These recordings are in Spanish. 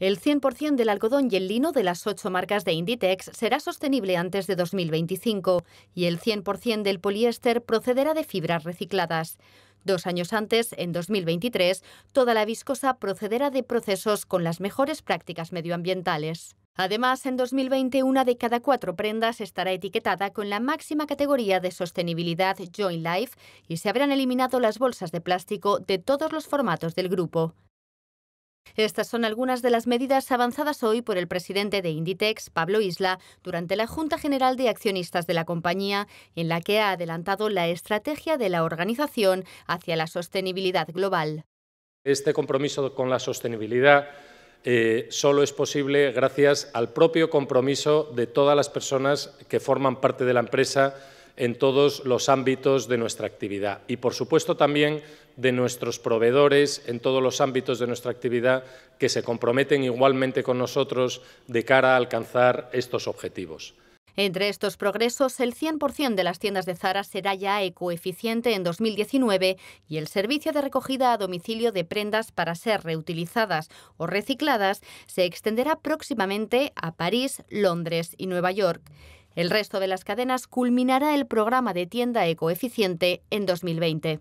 El 100% del algodón y el lino de las ocho marcas de Inditex será sostenible antes de 2025 y el 100% del poliéster procederá de fibras recicladas. Dos años antes, en 2023, toda la viscosa procederá de procesos con las mejores prácticas medioambientales. Además, en 2020 una de cada cuatro prendas estará etiquetada con la máxima categoría de sostenibilidad Join Life y se habrán eliminado las bolsas de plástico de todos los formatos del grupo. Estas son algunas de las medidas avanzadas hoy por el presidente de Inditex, Pablo Isla, durante la Junta General de Accionistas de la compañía, en la que ha adelantado la estrategia de la organización hacia la sostenibilidad global. Este compromiso con la sostenibilidad eh, solo es posible gracias al propio compromiso de todas las personas que forman parte de la empresa en todos los ámbitos de nuestra actividad y, por supuesto, también de nuestros proveedores en todos los ámbitos de nuestra actividad que se comprometen igualmente con nosotros de cara a alcanzar estos objetivos. Entre estos progresos, el 100% de las tiendas de Zara será ya ecoeficiente en 2019 y el servicio de recogida a domicilio de prendas para ser reutilizadas o recicladas se extenderá próximamente a París, Londres y Nueva York. El resto de las cadenas culminará el programa de tienda ecoeficiente en 2020.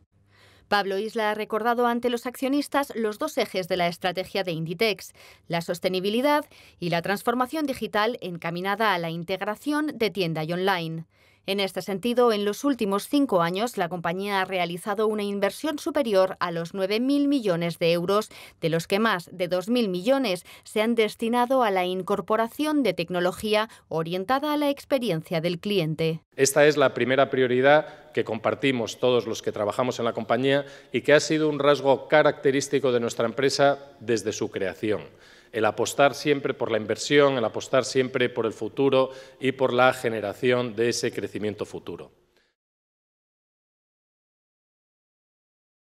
Pablo Isla ha recordado ante los accionistas los dos ejes de la estrategia de Inditex, la sostenibilidad y la transformación digital encaminada a la integración de tienda y online. En este sentido, en los últimos cinco años, la compañía ha realizado una inversión superior a los 9.000 millones de euros, de los que más de 2.000 millones se han destinado a la incorporación de tecnología orientada a la experiencia del cliente. Esta es la primera prioridad que compartimos todos los que trabajamos en la compañía y que ha sido un rasgo característico de nuestra empresa desde su creación. El apostar siempre por la inversión, el apostar siempre por el futuro y por la generación de ese crecimiento futuro.